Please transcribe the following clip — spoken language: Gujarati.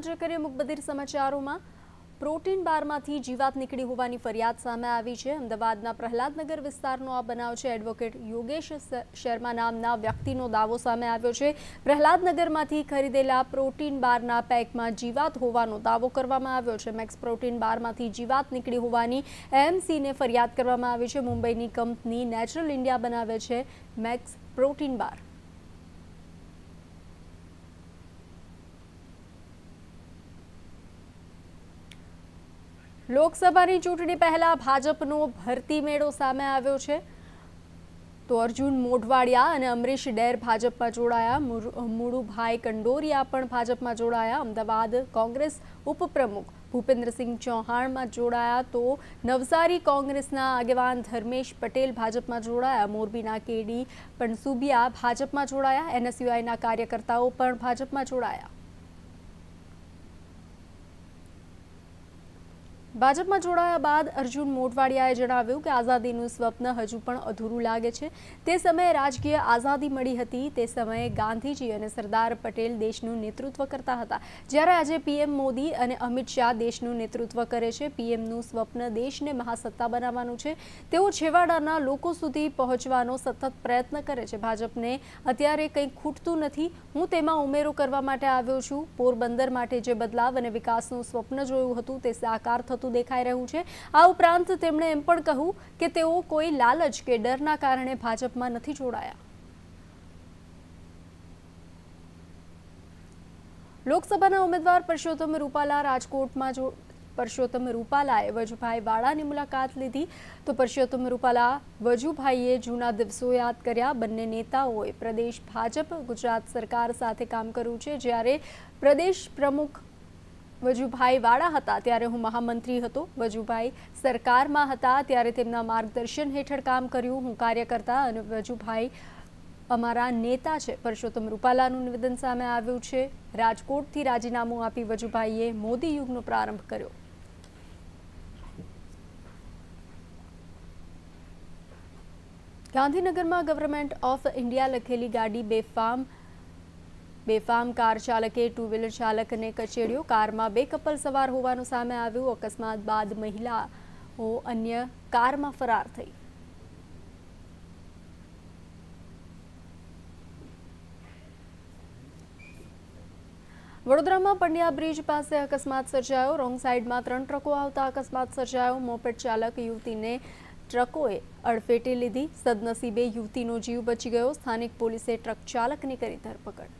નજર કરીએ સમાચારોમાં પ્રોટીન બારમાંથી જીવાત નીકળી હોવાની ફરિયાદ સામે આવી છે અમદાવાદના પ્રહલાદનગર વિસ્તારનો આ બનાવ છે એડવોકેટ યોગેશ શર્મા નામના વ્યક્તિનો દાવો સામે આવ્યો છે પ્રહલાદનગરમાંથી ખરીદેલા પ્રોટીન બારના પેકમાં જીવાત હોવાનો દાવો કરવામાં આવ્યો છે મેક્સ પ્રોટીન બારમાંથી જીવાત નીકળી હોવાની એમસીને ફરિયાદ કરવામાં આવી છે મુંબઈની કંપની નેચરલ ઇન્ડિયા બનાવે છે મેક્સ પ્રોટીન બાર લોકસભાની ચૂંટણી પહેલાં ભાજપનો ભરતી મેળો સામે આવ્યો છે તો અર્જુન મોઢવાડિયા અને અમરીશ ડેર ભાજપમાં જોડાયા મુળુભાઈ કંડોરિયા પણ ભાજપમાં જોડાયા અમદાવાદ કોંગ્રેસ ઉપપ્રમુખ ભૂપેન્દ્રસિંહ ચૌહાણમાં જોડાયા તો નવસારી કોંગ્રેસના આગેવાન ધર્મેશ પટેલ ભાજપમાં જોડાયા મોરબીના કેડી પણ સુબિયા ભાજપમાં જોડાયા એનએસયુઆઈના કાર્યકર્તાઓ પણ ભાજપમાં જોડાયા ભાજપમાં જોડાયા બાદ અર્જુન મોટવાડિયાએ જણાવ્યું કે આઝાદીનું સ્વપ્ન હજુ પણ અધૂરું લાગે છે તે સમયે રાજકીય આઝાદી મળી હતી તે સમયે ગાંધીજી અને સરદાર પટેલ દેશનું નેતૃત્વ કરતા હતા જ્યારે આજે પીએમ મોદી અને અમિત શાહ દેશનું નેતૃત્વ કરે છે પીએમનું સ્વપ્ન દેશને મહાસત્તા બનાવવાનું છે તેઓ છેવાડાના લોકો સુધી પહોંચવાનો સતત પ્રયત્ન કરે છે ભાજપને અત્યારે કંઈ ખૂટતું નથી હું તેમાં ઉમેરો કરવા માટે આવ્યો છું પોરબંદર માટે જે બદલાવ અને વિકાસનું સ્વપ્ન જોયું હતું તે સાકાર થતું થતું દેખાઈ રહ્યું છે આ ઉપરાંત તેમણે એમ પણ કહ્યું કે તેઓ કોઈ લાલચ કે ડરના કારણે ભાજપમાં નથી જોડાયા લોકસભાના ઉમેદવાર પરસોત્તમ રૂપાલા રાજકોટમાં જો પરસોત્તમ રૂપાલાએ વજુભાઈ વાળાની મુલાકાત લીધી તો પરસોત્તમ રૂપાલા વજુભાઈએ જૂના દિવસો યાદ કર્યા બંને નેતાઓએ પ્રદેશ ભાજપ ગુજરાત સરકાર સાથે કામ કર્યું છે જ્યારે પ્રદેશ પ્રમુખ વજુભાઈ વાળા હતા ત્યારે હું મહામંત્રી હતો વજુભાઈ સરકારમાં હતા ત્યારે તેમના માર્ગદર્શન હેઠળ કામ કર્યું હું કાર્યકર્તા અને વજુભાઈ અમારા નેતા છે પરસોત્તમ રૂપાલાનું નિવેદન સામે આવ્યું છે રાજકોટથી રાજીનામું આપી વજુભાઈએ મોદી યુગનો પ્રારંભ કર્યો ગાંધીનગરમાં ગવર્મેન્ટ ઓફ ઇન્ડિયા લખેલી ગાડી બેફામ બેફામ કાર ચાલકે ટુ વ્હીલર ચાલકને કચેડ્યો કારમાં બે કપલ સવાર હોવાનું સામે આવ્યું અકસ્માત બાદ મહિલાઓ અન્ય કારમાં ફરાર થઈ વડોદરામાં પંડ્યા બ્રિજ પાસે અકસ્માત સર્જાયો રોંગ સાઈડમાં ત્રણ ટ્રકો આવતા અકસ્માત સર્જાયો મોપેટ ચાલક યુવતીને ટ્રકોએ અડફેટે લીધી સદનસીબે યુવતીનો જીવ બચી ગયો સ્થાનિક પોલીસે ટ્રક ચાલકની કરી ધરપકડ